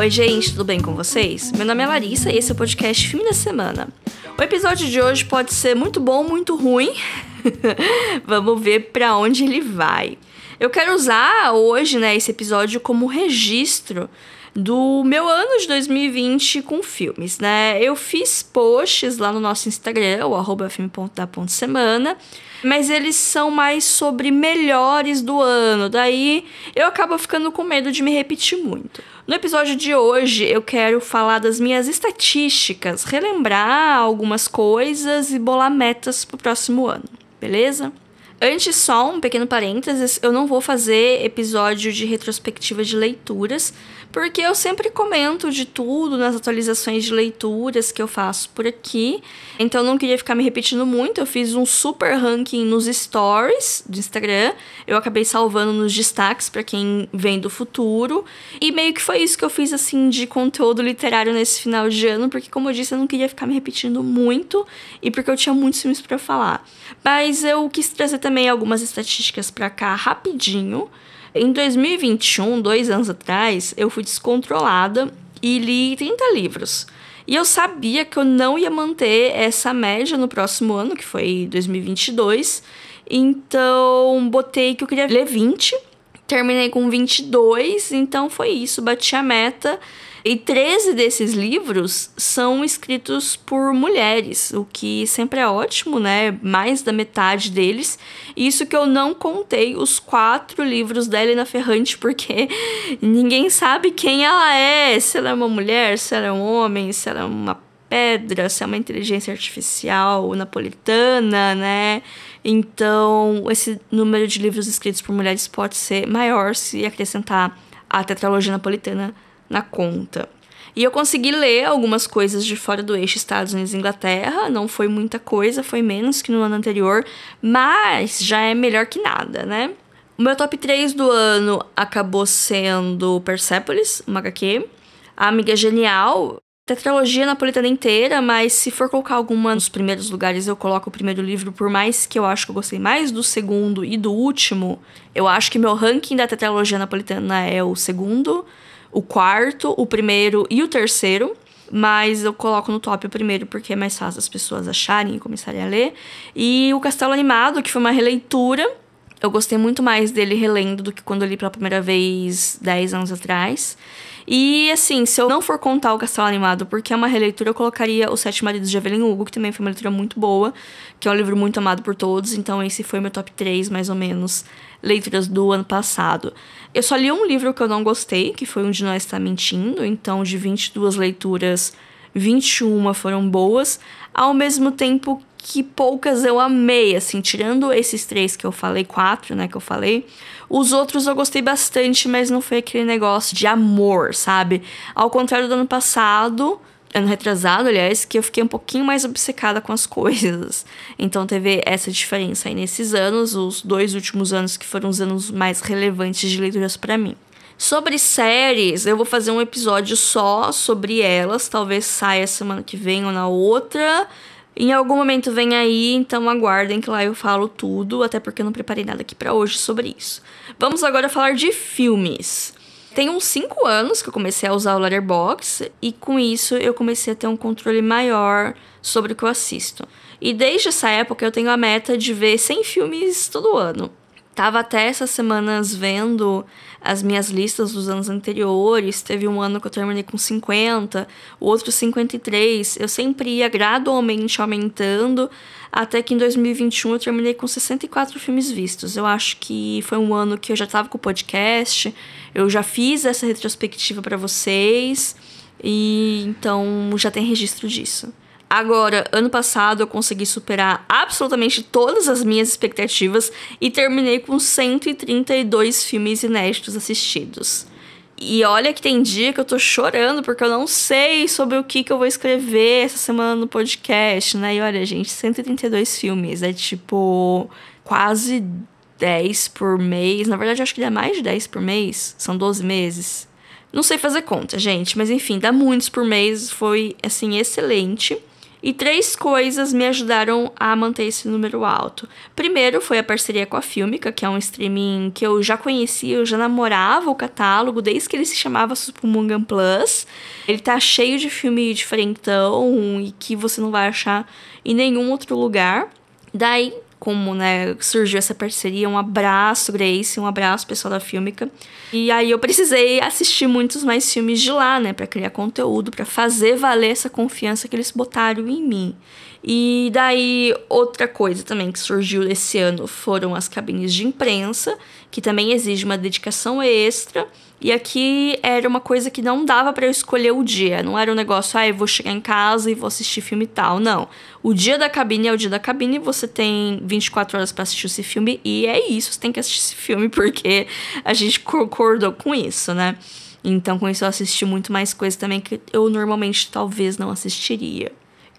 Oi, gente, tudo bem com vocês? Meu nome é Larissa e esse é o podcast Filme da Semana. O episódio de hoje pode ser muito bom, muito ruim. Vamos ver para onde ele vai. Eu quero usar hoje, né, esse episódio como registro do meu ano de 2020 com filmes, né? Eu fiz posts lá no nosso Instagram, o filme.da.semana, mas eles são mais sobre melhores do ano, daí eu acabo ficando com medo de me repetir muito. No episódio de hoje, eu quero falar das minhas estatísticas, relembrar algumas coisas e bolar metas pro próximo ano, beleza? Antes, só um pequeno parênteses: eu não vou fazer episódio de retrospectiva de leituras, porque eu sempre comento de tudo nas atualizações de leituras que eu faço por aqui. Então não queria ficar me repetindo muito. Eu fiz um super ranking nos stories do Instagram. Eu acabei salvando nos destaques para quem vem do futuro. E meio que foi isso que eu fiz assim de conteúdo literário nesse final de ano, porque como eu disse, eu não queria ficar me repetindo muito e porque eu tinha muitos filmes para falar. Mas eu quis trazer também algumas estatísticas para cá rapidinho em 2021, dois anos atrás, eu fui descontrolada e li 30 livros. E eu sabia que eu não ia manter essa média no próximo ano, que foi 2022. Então, botei que eu queria ler 20. Terminei com 22, então foi isso, bati a meta. E 13 desses livros são escritos por mulheres, o que sempre é ótimo, né? Mais da metade deles. Isso que eu não contei os quatro livros da Helena Ferrante, porque ninguém sabe quem ela é, se ela é uma mulher, se ela é um homem, se ela é uma pedra, se é uma inteligência artificial napolitana, né? Então, esse número de livros escritos por mulheres pode ser maior se acrescentar a tetralogia napolitana na conta. E eu consegui ler algumas coisas de fora do eixo Estados Unidos e Inglaterra, não foi muita coisa, foi menos que no ano anterior, mas já é melhor que nada, né? O meu top 3 do ano acabou sendo Persepolis, uma HQ, A Amiga Genial, tetralogia napolitana inteira, mas se for colocar alguma nos primeiros lugares, eu coloco o primeiro livro, por mais que eu acho que eu gostei mais do segundo e do último. Eu acho que meu ranking da tetralogia napolitana é o segundo, o quarto, o primeiro e o terceiro. Mas eu coloco no top o primeiro porque é mais fácil as pessoas acharem e começarem a ler. E o Castelo Animado, que foi uma releitura. Eu gostei muito mais dele relendo do que quando eu li pela primeira vez 10 anos atrás. E assim, se eu não for contar o Castelo Animado, porque é uma releitura, eu colocaria Os Sete Maridos de Evelyn Hugo, que também foi uma leitura muito boa, que é um livro muito amado por todos, então esse foi meu top 3, mais ou menos, leituras do ano passado. Eu só li um livro que eu não gostei, que foi Um de Nós Está Mentindo, então de 22 leituras, 21 foram boas, ao mesmo tempo que poucas eu amei, assim, tirando esses três que eu falei, quatro, né, que eu falei, os outros eu gostei bastante, mas não foi aquele negócio de amor, sabe? Ao contrário do ano passado, ano retrasado, aliás, que eu fiquei um pouquinho mais obcecada com as coisas. Então teve essa diferença aí nesses anos, os dois últimos anos que foram os anos mais relevantes de leituras para mim. Sobre séries, eu vou fazer um episódio só sobre elas, talvez saia semana que vem ou na outra. Em algum momento vem aí, então aguardem que lá eu falo tudo, até porque eu não preparei nada aqui para hoje sobre isso. Vamos agora falar de filmes. Tem uns 5 anos que eu comecei a usar o Letterboxd e com isso eu comecei a ter um controle maior sobre o que eu assisto. E desde essa época eu tenho a meta de ver 100 filmes todo ano. Tava até essas semanas vendo as minhas listas dos anos anteriores. Teve um ano que eu terminei com 50, o outro 53. Eu sempre ia gradualmente aumentando, até que em 2021 eu terminei com 64 filmes vistos. Eu acho que foi um ano que eu já estava com o podcast, eu já fiz essa retrospectiva para vocês, e então já tem registro disso. Agora, ano passado eu consegui superar absolutamente todas as minhas expectativas e terminei com 132 filmes inéditos assistidos. E olha que tem dia que eu tô chorando porque eu não sei sobre o que, que eu vou escrever essa semana no podcast, né? E olha, gente, 132 filmes é tipo quase 10 por mês. Na verdade, eu acho que dá é mais de 10 por mês, são 12 meses. Não sei fazer conta, gente, mas enfim, dá muitos por mês, foi assim excelente. E três coisas me ajudaram a manter esse número alto. Primeiro foi a parceria com a Filmica, que é um streaming que eu já conhecia, eu já namorava o catálogo desde que ele se chamava Supumungan Plus. Ele tá cheio de filme diferentão e que você não vai achar em nenhum outro lugar. Daí como né, surgiu essa parceria. Um abraço, Grace, um abraço, pessoal da Filmica. E aí eu precisei assistir muitos mais filmes de lá, né, para criar conteúdo, para fazer valer essa confiança que eles botaram em mim. E daí, outra coisa também que surgiu esse ano foram as cabines de imprensa, que também exige uma dedicação extra. E aqui era uma coisa que não dava para eu escolher o dia. Não era um negócio, ah, eu vou chegar em casa e vou assistir filme e tal. Não. O dia da cabine é o dia da cabine, você tem 24 horas para assistir esse filme e é isso, você tem que assistir esse filme porque a gente concordou com isso, né? Então, com isso, eu assisti muito mais coisas também que eu normalmente talvez não assistiria.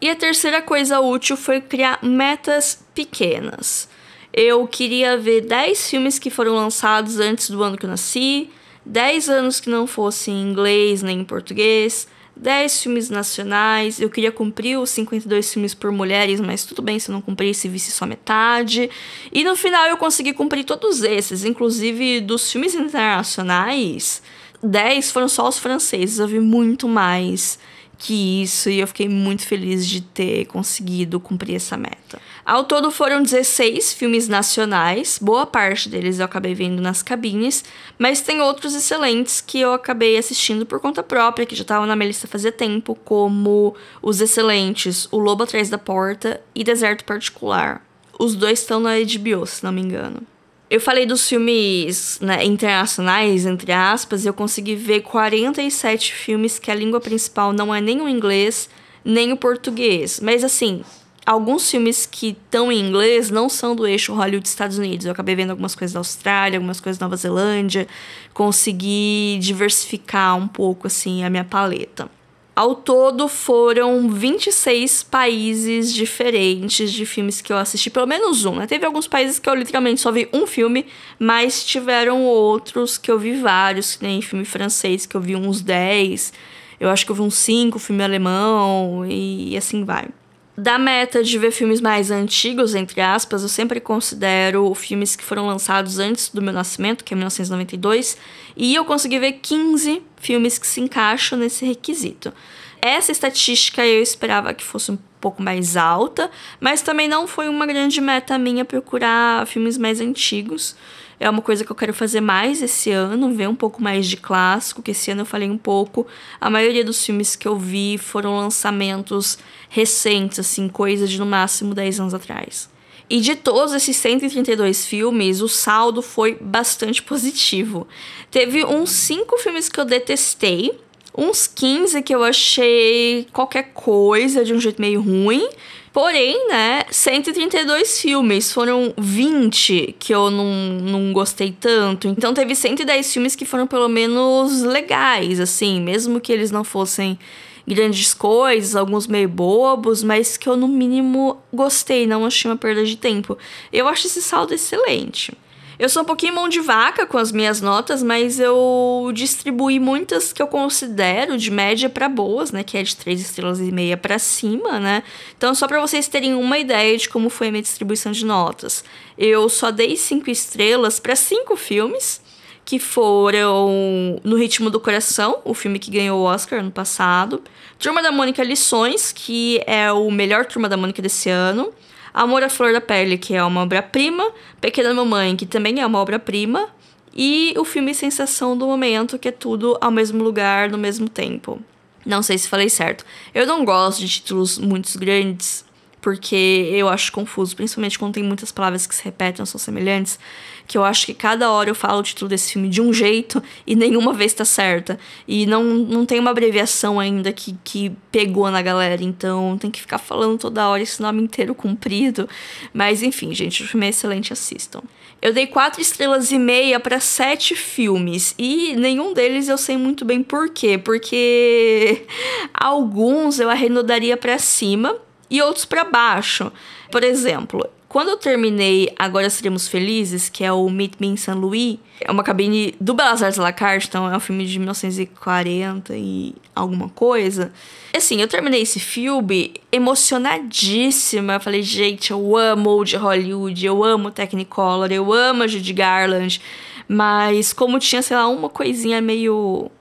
E a terceira coisa útil foi criar metas pequenas. Eu queria ver 10 filmes que foram lançados antes do ano que eu nasci, 10 anos que não fossem em inglês nem em português, 10 filmes nacionais. Eu queria cumprir os 52 filmes por mulheres, mas tudo bem se eu não cumprisse e visse só metade. E no final eu consegui cumprir todos esses, inclusive dos filmes internacionais. 10 foram só os franceses, eu vi muito mais que isso e eu fiquei muito feliz de ter conseguido cumprir essa meta. Ao todo foram 16 filmes nacionais, boa parte deles eu acabei vendo nas cabines, mas tem outros excelentes que eu acabei assistindo por conta própria, que já estavam na minha lista fazia tempo, como Os Excelentes, O Lobo Atrás da Porta e Deserto Particular. Os dois estão na HBO, se não me engano. Eu falei dos filmes né, internacionais, entre aspas, eu consegui ver 47 filmes que a língua principal não é nem o inglês, nem o português. Mas assim, alguns filmes que estão em inglês não são do eixo Hollywood Estados Unidos. Eu acabei vendo algumas coisas da Austrália, algumas coisas da Nova Zelândia, consegui diversificar um pouco assim a minha paleta. Ao todo foram 26 países diferentes de filmes que eu assisti, pelo menos um. Né? Teve alguns países que eu literalmente só vi um filme, mas tiveram outros que eu vi vários, que nem filme francês que eu vi uns 10, eu acho que eu vi uns 5, filme alemão e assim vai. Da meta de ver filmes mais antigos, entre aspas, eu sempre considero filmes que foram lançados antes do meu nascimento, que é 1992, e eu consegui ver 15 filmes que se encaixam nesse requisito. Essa estatística eu esperava que fosse um pouco mais alta, mas também não foi uma grande meta minha procurar filmes mais antigos. É uma coisa que eu quero fazer mais esse ano, ver um pouco mais de clássico, que esse ano eu falei um pouco. A maioria dos filmes que eu vi foram lançamentos recentes, assim, coisas de no máximo 10 anos atrás. E de todos esses 132 filmes, o saldo foi bastante positivo. Teve uns 5 filmes que eu detestei, uns 15 que eu achei qualquer coisa de um jeito meio ruim, Porém, né, 132 filmes, foram 20 que eu não, não gostei tanto. Então teve 110 filmes que foram pelo menos legais, assim, mesmo que eles não fossem grandes coisas, alguns meio bobos, mas que eu no mínimo gostei, não achei uma perda de tempo. Eu acho esse saldo excelente. Eu sou um pouquinho mão de vaca com as minhas notas, mas eu distribuí muitas que eu considero de média para boas, né? Que é de 3 estrelas e meia para cima, né? Então, só para vocês terem uma ideia de como foi a minha distribuição de notas. Eu só dei 5 estrelas para cinco filmes que foram No Ritmo do Coração, o filme que ganhou o Oscar no passado, Turma da Mônica Lições, que é o melhor Turma da Mônica desse ano, Amor à Flor da Pele, que é uma obra-prima, Pequena Mamãe, que também é uma obra-prima, e o filme Sensação do Momento, que é tudo ao mesmo lugar, no mesmo tempo. Não sei se falei certo. Eu não gosto de títulos muito grandes, porque eu acho confuso, principalmente quando tem muitas palavras que se repetem ou são semelhantes, que eu acho que cada hora eu falo o título desse filme de um jeito e nenhuma vez tá certa. E não, não tem uma abreviação ainda que, que pegou na galera, então tem que ficar falando toda hora esse nome inteiro comprido. Mas enfim, gente, o filme é excelente, assistam. Eu dei quatro estrelas e meia para sete filmes e nenhum deles eu sei muito bem por quê, porque alguns eu arredondaria para cima e outros para baixo. Por exemplo, quando eu terminei Agora Seremos Felizes, que é o Meet Me in San Louis, é uma cabine do Belas Artes Lacarte, então é um filme de 1940 e alguma coisa. Assim, eu terminei esse filme emocionadíssima. Eu falei, gente, eu amo de Hollywood, eu amo Technicolor, eu amo a Judy Garland. Mas como tinha, sei lá, uma coisinha meio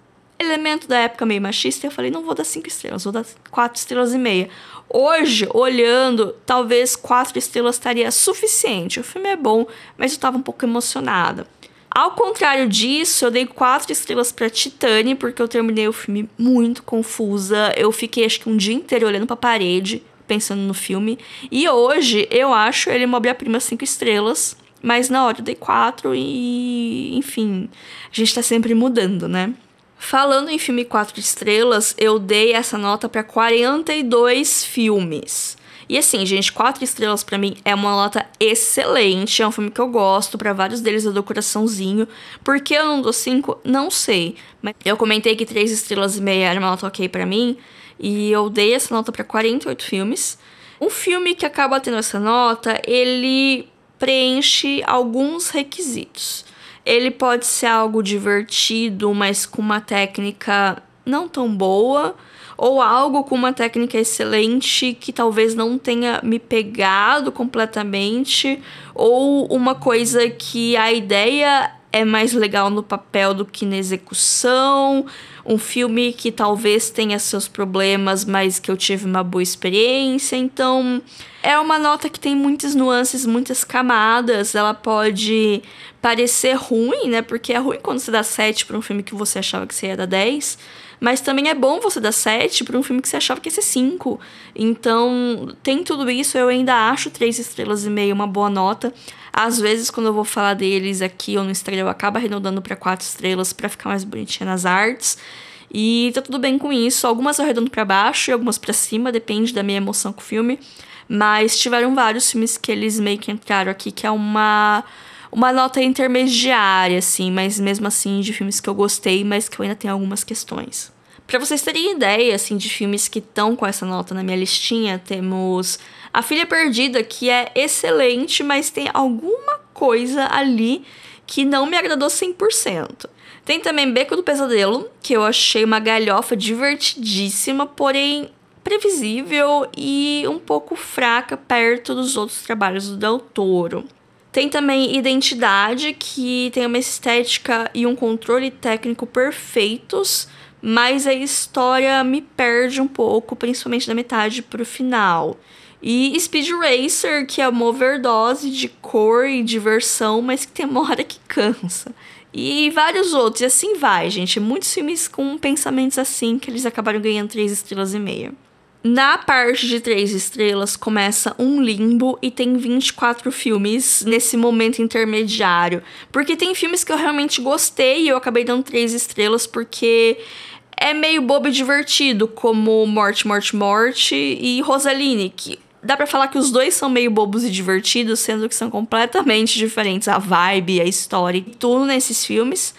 elemento da época meio machista, eu falei, não vou dar cinco estrelas, vou dar quatro estrelas e meia. Hoje, olhando, talvez quatro estrelas estaria suficiente. O filme é bom, mas eu estava um pouco emocionada. Ao contrário disso, eu dei quatro estrelas para Titane, porque eu terminei o filme muito confusa. Eu fiquei acho que um dia inteiro olhando para a parede, pensando no filme. E hoje eu acho ele uma obra-prima cinco estrelas. Mas na hora eu dei quatro e, enfim, a gente tá sempre mudando, né? Falando em filme 4 estrelas, eu dei essa nota para 42 filmes. E assim, gente, 4 estrelas para mim é uma nota excelente, é um filme que eu gosto, para vários deles eu é dou coraçãozinho. Por que eu não dou 5? Não sei. Mas eu comentei que 3 estrelas e meia era uma nota ok para mim, e eu dei essa nota para 48 filmes. Um filme que acaba tendo essa nota, ele preenche alguns requisitos. Ele pode ser algo divertido, mas com uma técnica não tão boa, ou algo com uma técnica excelente que talvez não tenha me pegado completamente, ou uma coisa que a ideia é mais legal no papel do que na execução um filme que talvez tenha seus problemas, mas que eu tive uma boa experiência. Então, é uma nota que tem muitas nuances, muitas camadas. Ela pode parecer ruim, né? Porque é ruim quando você dá 7 para um filme que você achava que você ia dar 10. Mas também é bom você dar 7 para um filme que você achava que ia ser 5. Então, tem tudo isso, eu ainda acho 3 estrelas e meia uma boa nota. Às vezes, quando eu vou falar deles aqui ou no Instagram, eu acabo arredondando para 4 estrelas para ficar mais bonitinha nas artes. E tá tudo bem com isso. Algumas eu arredondo para baixo e algumas para cima, depende da minha emoção com o filme. Mas tiveram vários filmes que eles meio que entraram aqui, que é uma uma nota intermediária, assim, mas mesmo assim de filmes que eu gostei, mas que eu ainda tenho algumas questões. Para vocês terem ideia, assim, de filmes que estão com essa nota na minha listinha, temos A Filha Perdida, que é excelente, mas tem alguma coisa ali que não me agradou 100%. Tem também Beco do Pesadelo, que eu achei uma galhofa divertidíssima, porém previsível e um pouco fraca perto dos outros trabalhos do Del Toro. Tem também Identidade, que tem uma estética e um controle técnico perfeitos, mas a história me perde um pouco, principalmente da metade pro final. E Speed Racer, que é uma overdose de cor e diversão, mas que tem uma hora que cansa. E vários outros, e assim vai, gente. Muitos filmes com pensamentos assim que eles acabaram ganhando três estrelas e meia. Na parte de três estrelas começa um limbo e tem 24 filmes nesse momento intermediário. Porque tem filmes que eu realmente gostei e eu acabei dando três estrelas porque é meio bobo e divertido, como Morte, Morte, Morte e Rosaline, que dá para falar que os dois são meio bobos e divertidos, sendo que são completamente diferentes a vibe, a história e tudo nesses filmes.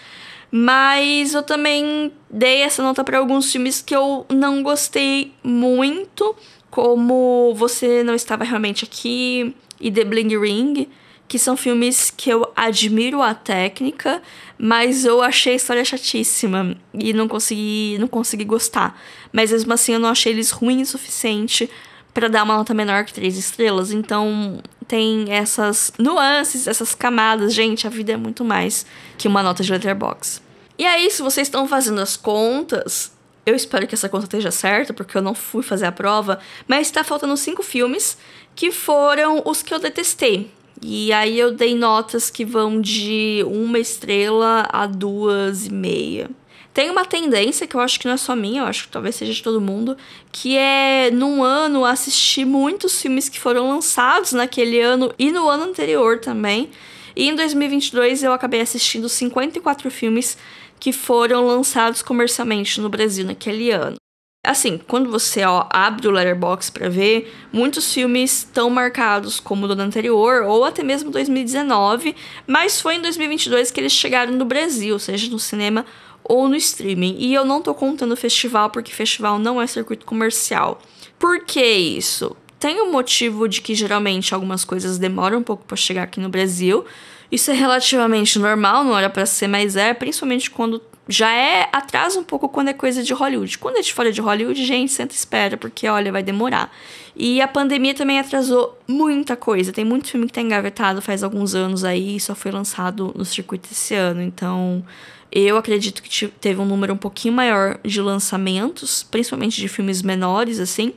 Mas eu também dei essa nota para alguns filmes que eu não gostei muito, como Você Não Estava Realmente Aqui e The Bling Ring, que são filmes que eu admiro a técnica, mas eu achei a história chatíssima e não consegui, não consegui gostar. Mas mesmo assim eu não achei eles ruins o suficiente para dar uma nota menor que três estrelas. Então tem essas nuances, essas camadas. Gente, a vida é muito mais que uma nota de letterbox. E aí, se vocês estão fazendo as contas, eu espero que essa conta esteja certa, porque eu não fui fazer a prova, mas está faltando cinco filmes que foram os que eu detestei. E aí eu dei notas que vão de uma estrela a duas e meia. Tem uma tendência, que eu acho que não é só minha, eu acho que talvez seja de todo mundo, que é num ano assistir muitos filmes que foram lançados naquele ano e no ano anterior também. E em 2022 eu acabei assistindo 54 filmes que foram lançados comercialmente no Brasil naquele ano. Assim, quando você ó, abre o Letterbox para ver, muitos filmes estão marcados como do ano anterior ou até mesmo 2019, mas foi em 2022 que eles chegaram no Brasil, seja no cinema ou no streaming. E eu não tô contando festival porque festival não é circuito comercial. Por que isso? Tem o um motivo de que geralmente algumas coisas demoram um pouco para chegar aqui no Brasil. Isso é relativamente normal, não era para ser, mas é, principalmente quando já é atrasa um pouco quando é coisa de Hollywood. Quando é de fora de Hollywood, gente, senta e espera, porque olha, vai demorar. E a pandemia também atrasou muita coisa. Tem muito filme que tá engavetado faz alguns anos aí e só foi lançado no circuito esse ano. Então, eu acredito que teve um número um pouquinho maior de lançamentos, principalmente de filmes menores, assim.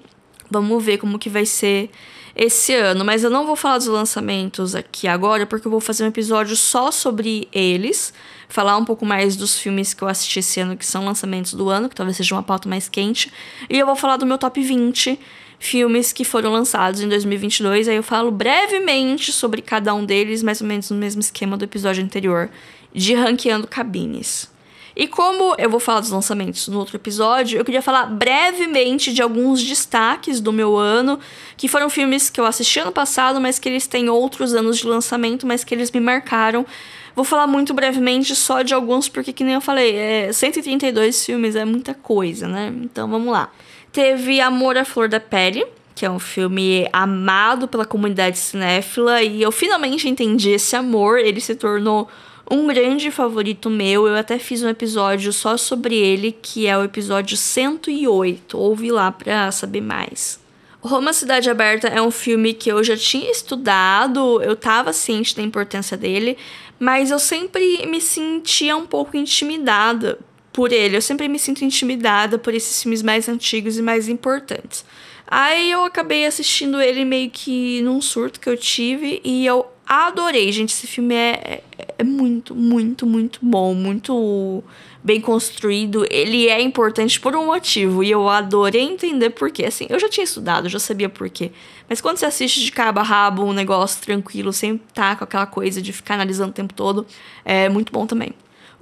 Vamos ver como que vai ser esse ano, mas eu não vou falar dos lançamentos aqui agora, porque eu vou fazer um episódio só sobre eles, falar um pouco mais dos filmes que eu assisti esse ano, que são lançamentos do ano, que talvez seja uma pauta mais quente, e eu vou falar do meu top 20 filmes que foram lançados em 2022, aí eu falo brevemente sobre cada um deles, mais ou menos no mesmo esquema do episódio anterior, de ranqueando cabines. E como eu vou falar dos lançamentos no outro episódio, eu queria falar brevemente de alguns destaques do meu ano, que foram filmes que eu assisti ano passado, mas que eles têm outros anos de lançamento, mas que eles me marcaram. Vou falar muito brevemente só de alguns, porque, que nem eu falei, é 132 filmes é muita coisa, né? Então vamos lá. Teve Amor à Flor da Pele, que é um filme amado pela comunidade cinéfila, e eu finalmente entendi esse amor, ele se tornou um grande favorito meu, eu até fiz um episódio só sobre ele, que é o episódio 108. Ouve lá pra saber mais. Roma Cidade Aberta é um filme que eu já tinha estudado, eu estava ciente da importância dele, mas eu sempre me sentia um pouco intimidada por ele. Eu sempre me sinto intimidada por esses filmes mais antigos e mais importantes. Aí eu acabei assistindo ele meio que num surto que eu tive e eu Adorei, gente. Esse filme é, é, é, muito, muito, muito bom. Muito bem construído. Ele é importante por um motivo. E eu adorei entender porquê. Assim, eu já tinha estudado, já sabia porquê. Mas quando você assiste de cabo a rabo um negócio tranquilo, sem estar tá com aquela coisa de ficar analisando o tempo todo, é muito bom também.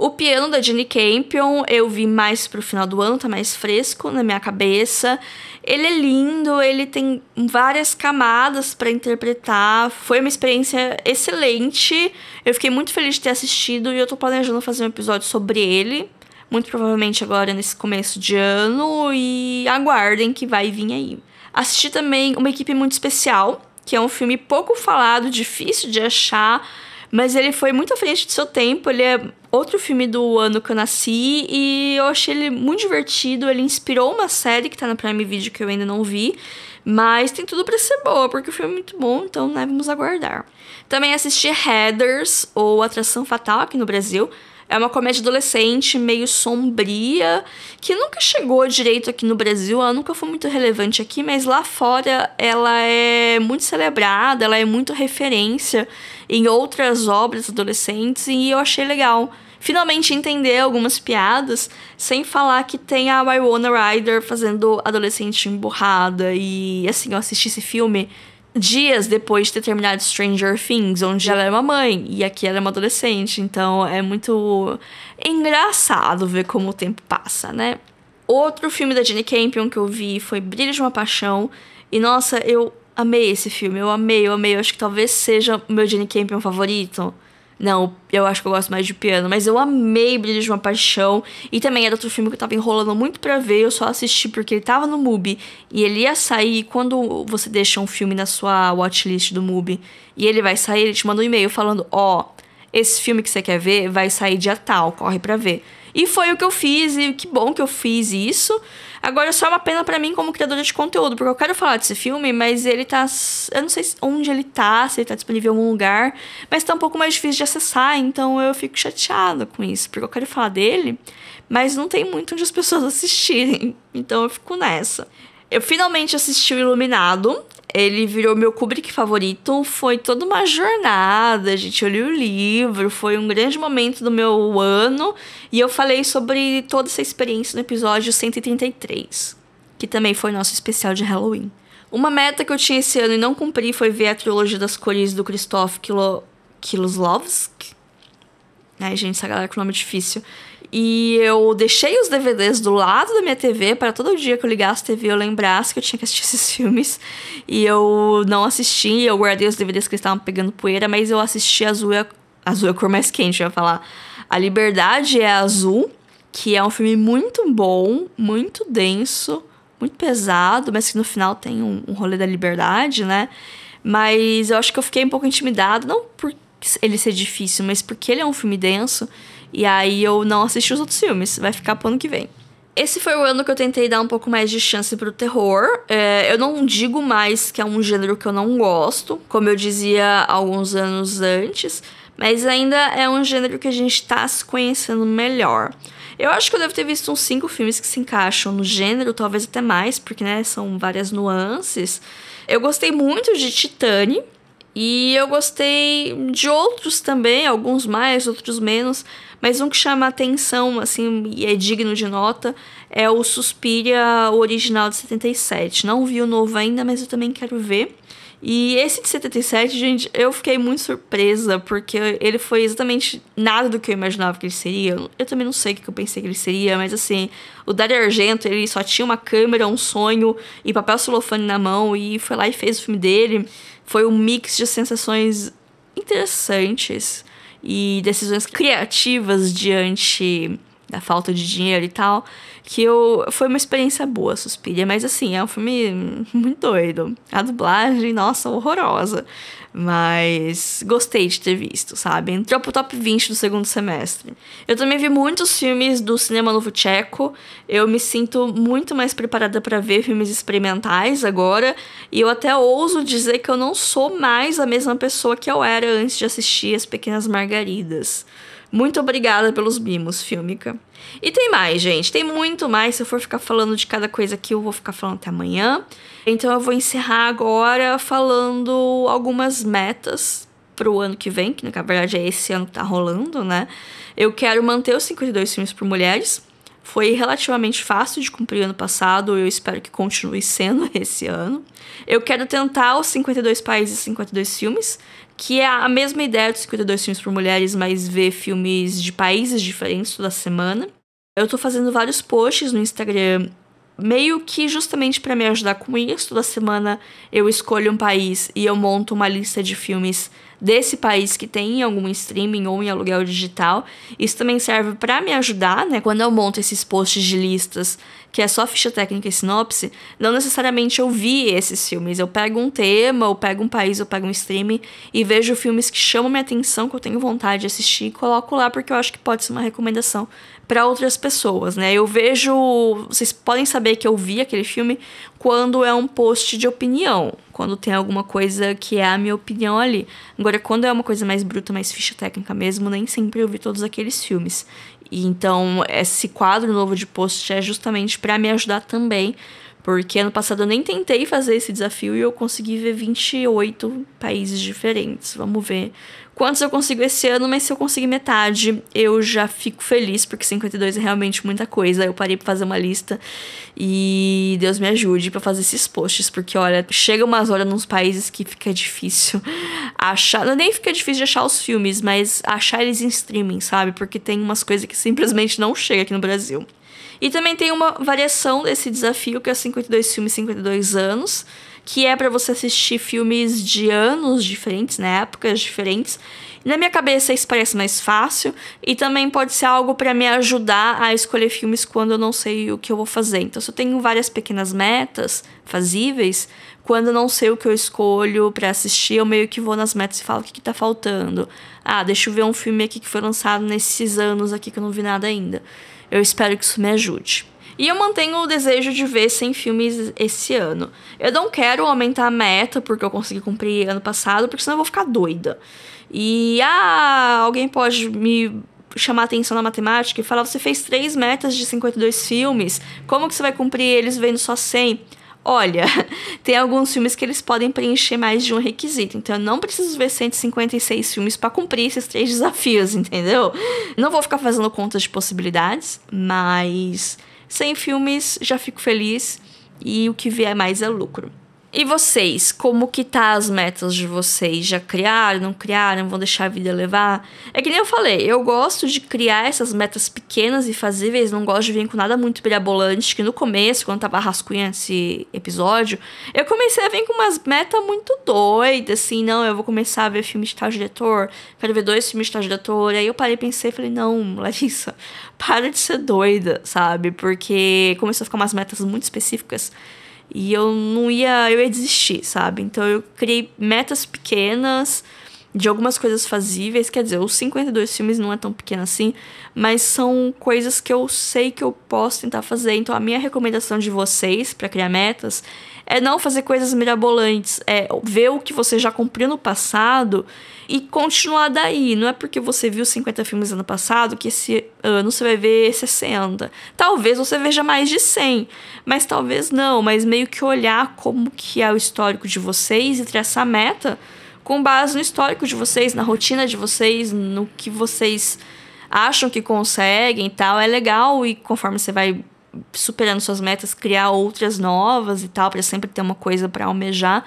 O piano da Jenny Campion eu vi mais pro final do ano, tá mais fresco na minha cabeça. Ele é lindo, ele tem várias camadas para interpretar. Foi uma experiência excelente. Eu fiquei muito feliz de ter assistido e eu tô planejando fazer um episódio sobre ele. Muito provavelmente agora nesse começo de ano. E aguardem que vai vir aí. Assisti também Uma Equipe Muito Especial, que é um filme pouco falado, difícil de achar, mas ele foi muito à frente do seu tempo. Ele é outro filme do ano que eu nasci e eu achei ele muito divertido. Ele inspirou uma série que tá na Prime Video que eu ainda não vi, mas tem tudo pra ser boa, porque o filme é muito bom, então né, vamos aguardar. Também assisti Headers, ou Atração Fatal aqui no Brasil. É uma comédia adolescente meio sombria, que nunca chegou direito aqui no Brasil, ela nunca foi muito relevante aqui, mas lá fora ela é muito celebrada, ela é muito referência em outras obras adolescentes e eu achei legal finalmente entender algumas piadas, sem falar que tem a Wynonna Ryder fazendo adolescente emburrada e assim, eu assisti esse filme dias depois de ter terminado Stranger Things, onde ela era uma mãe e aqui ela é uma adolescente, então é muito engraçado ver como o tempo passa, né? Outro filme da Jenny Campion que eu vi foi Brilho de uma Paixão, e nossa, eu amei esse filme, eu amei, eu amei. Eu acho que talvez seja o meu Jane Campion favorito. Não, eu acho que eu gosto mais de piano, mas eu amei Brilho de uma Paixão. E também era outro filme que eu tava enrolando muito pra ver, eu só assisti porque ele tava no MUBI. E ele ia sair, e quando você deixa um filme na sua watchlist do MUBI e ele vai sair, ele te manda um e-mail falando: Ó, oh, esse filme que você quer ver vai sair dia tal, corre pra ver. E foi o que eu fiz, e que bom que eu fiz isso. Agora só é uma pena para mim como criadora de conteúdo, porque eu quero falar desse filme, mas ele tá. Eu não sei onde ele tá, se ele tá disponível em algum lugar, mas tá um pouco mais difícil de acessar, então eu fico chateada com isso, porque eu quero falar dele, mas não tem muito onde as pessoas assistirem, então eu fico nessa. Eu finalmente assisti o Iluminado, ele virou meu Kubrick favorito. Foi toda uma jornada, gente. Eu li o livro, foi um grande momento do meu ano. E eu falei sobre toda essa experiência no episódio 133, que também foi nosso especial de Halloween. Uma meta que eu tinha esse ano e não cumpri foi ver a trilogia das cores do Christoph Kilo... Kiloslovski. Ai, gente, essa galera com nome difícil. E eu deixei os DVDs do lado da minha TV para todo dia que eu ligasse a TV eu lembrasse que eu tinha que assistir esses filmes. E eu não assisti, eu guardei os DVDs que estavam pegando poeira, mas eu assisti Azul é, Azul é a cor mais quente, eu ia falar. A Liberdade é Azul, que é um filme muito bom, muito denso, muito pesado, mas que no final tem um, um rolê da liberdade, né? Mas eu acho que eu fiquei um pouco intimidado, não por ele ser difícil, mas porque ele é um filme denso. E aí eu não assisti os outros filmes, vai ficar pro ano que vem. Esse foi o ano que eu tentei dar um pouco mais de chance pro terror. É, eu não digo mais que é um gênero que eu não gosto, como eu dizia alguns anos antes, mas ainda é um gênero que a gente tá se conhecendo melhor. Eu acho que eu devo ter visto uns cinco filmes que se encaixam no gênero, talvez até mais, porque né, são várias nuances. Eu gostei muito de Titane, e eu gostei de outros também, alguns mais, outros menos, mas um que chama atenção, assim, e é digno de nota, é o Suspiria original de 77. Não vi o novo ainda, mas eu também quero ver. E esse de 77, gente, eu fiquei muito surpresa, porque ele foi exatamente nada do que eu imaginava que ele seria. Eu também não sei o que eu pensei que ele seria, mas assim, o Dario Argento, ele só tinha uma câmera, um sonho e papel celofane na mão e foi lá e fez o filme dele. Foi um mix de sensações interessantes e decisões criativas diante da falta de dinheiro e tal, que eu foi uma experiência boa, Suspiria, mas assim, é um filme muito doido. A dublagem, nossa, horrorosa, mas gostei de ter visto, sabe? Entrou pro top 20 do segundo semestre. Eu também vi muitos filmes do cinema novo tcheco. Eu me sinto muito mais preparada para ver filmes experimentais agora, e eu até ouso dizer que eu não sou mais a mesma pessoa que eu era antes de assistir As Pequenas Margaridas. Muito obrigada pelos mimos, Filmica. E tem mais, gente. Tem muito mais. Se eu for ficar falando de cada coisa aqui, eu vou ficar falando até amanhã. Então eu vou encerrar agora falando algumas metas pro ano que vem, que na verdade é esse ano que tá rolando, né? Eu quero manter os 52 filmes por mulheres. Foi relativamente fácil de cumprir ano passado, eu espero que continue sendo esse ano. Eu quero tentar os 52 países e 52 filmes que é a mesma ideia de 52 filmes por mulheres, mas ver filmes de países diferentes toda semana. Eu tô fazendo vários posts no Instagram meio que justamente para me ajudar com isso, toda semana eu escolho um país e eu monto uma lista de filmes desse país que tem em algum streaming ou em aluguel digital. Isso também serve para me ajudar, né? Quando eu monto esses posts de listas, que é só ficha técnica e sinopse, não necessariamente eu vi esses filmes. Eu pego um tema, eu pego um país, eu pego um streaming e vejo filmes que chamam minha atenção, que eu tenho vontade de assistir e coloco lá porque eu acho que pode ser uma recomendação para outras pessoas, né? Eu vejo, vocês podem saber que eu vi aquele filme quando é um post de opinião, quando tem alguma coisa que é a minha opinião ali. Agora, quando é uma coisa mais bruta, mais ficha técnica mesmo, nem sempre eu vi todos aqueles filmes. E então, esse quadro novo de post é justamente para me ajudar também porque ano passado eu nem tentei fazer esse desafio e eu consegui ver 28 países diferentes. Vamos ver quantos eu consigo esse ano, mas se eu conseguir metade, eu já fico feliz, porque 52 é realmente muita coisa. Eu parei pra fazer uma lista e Deus me ajude para fazer esses posts, porque olha, chega umas horas nos países que fica difícil achar. Não, nem fica difícil de achar os filmes, mas achar eles em streaming, sabe? Porque tem umas coisas que simplesmente não chega aqui no Brasil. E também tem uma variação desse desafio, que é 52 filmes, 52 anos, que é para você assistir filmes de anos diferentes, né, épocas diferentes. Na minha cabeça isso parece mais fácil e também pode ser algo para me ajudar a escolher filmes quando eu não sei o que eu vou fazer. Então, se eu tenho várias pequenas metas fazíveis, quando eu não sei o que eu escolho para assistir, eu meio que vou nas metas e falo o que, que tá faltando. Ah, deixa eu ver um filme aqui que foi lançado nesses anos aqui que eu não vi nada ainda. Eu espero que isso me ajude. E eu mantenho o desejo de ver 100 filmes esse ano. Eu não quero aumentar a meta, porque eu consegui cumprir ano passado, porque senão eu vou ficar doida. E, ah, alguém pode me chamar atenção na matemática e falar: você fez três metas de 52 filmes, como que você vai cumprir eles vendo só 100? olha, tem alguns filmes que eles podem preencher mais de um requisito. Então eu não preciso ver 156 filmes para cumprir esses três desafios, entendeu? Não vou ficar fazendo contas de possibilidades, mas 100 filmes já fico feliz e o que vier mais é lucro. E vocês, como que tá as metas de vocês? Já criaram, não criaram? Vão deixar a vida levar? É que nem eu falei, eu gosto de criar essas metas pequenas e fazíveis, não gosto de vir com nada muito brilhabolante, que no começo, quando tava rascunhando esse episódio, eu comecei a vir com umas metas muito doidas, assim, não, eu vou começar a ver filme de tal diretor, quero ver dois filmes de tal diretor, aí eu parei e pensei, falei, não, Larissa, para de ser doida, sabe? Porque começou a ficar umas metas muito específicas, e eu não ia, eu ia desistir, sabe? Então eu criei metas pequenas, de algumas coisas fazíveis, quer dizer, os 52 filmes não é tão pequeno assim, mas são coisas que eu sei que eu posso tentar fazer. Então a minha recomendação de vocês para criar metas é não fazer coisas mirabolantes, é ver o que você já cumpriu no passado e continuar daí. Não é porque você viu 50 filmes ano passado que esse ano você vai ver 60. Talvez você veja mais de 100, mas talvez não, mas meio que olhar como que é o histórico de vocês e traçar meta com base no histórico de vocês, na rotina de vocês, no que vocês acham que conseguem e tal. É legal e conforme você vai superando suas metas, criar outras novas e tal, para sempre ter uma coisa para almejar.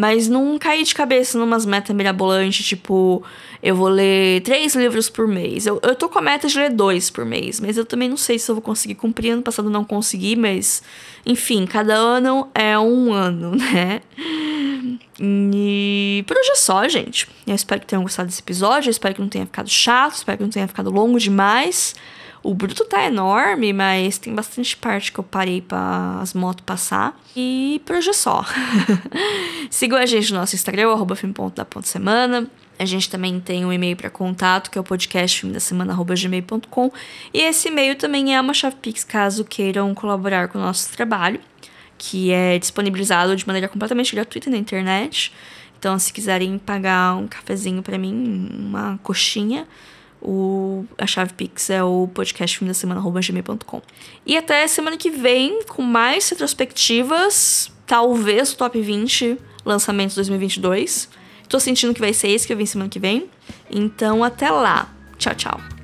Mas não caí de cabeça numas metas mirabolantes, tipo, eu vou ler três livros por mês. Eu, eu tô com a meta de ler dois por mês, mas eu também não sei se eu vou conseguir cumprir. Ano passado não consegui, mas enfim, cada ano é um ano, né? E por hoje é só, gente. Eu espero que tenham gostado desse episódio. Eu espero que não tenha ficado chato, espero que não tenha ficado longo demais. O bruto tá enorme, mas tem bastante parte que eu parei para as motos passar. E por hoje é só. Sigam a gente no nosso Instagram, arroba semana. A gente também tem um e-mail para contato, que é o podcast filme da semana, gmail.com. E esse e-mail também é uma chave caso queiram colaborar com o nosso trabalho, que é disponibilizado de maneira completamente gratuita na internet. Então, se quiserem pagar um cafezinho para mim, uma coxinha, o, a chave Pix é o podcast da semana gmail.com. E até semana que vem com mais retrospectivas, talvez o top 20 lançamentos 2022. Tô sentindo que vai ser esse que eu vim semana que vem. Então até lá. Tchau, tchau.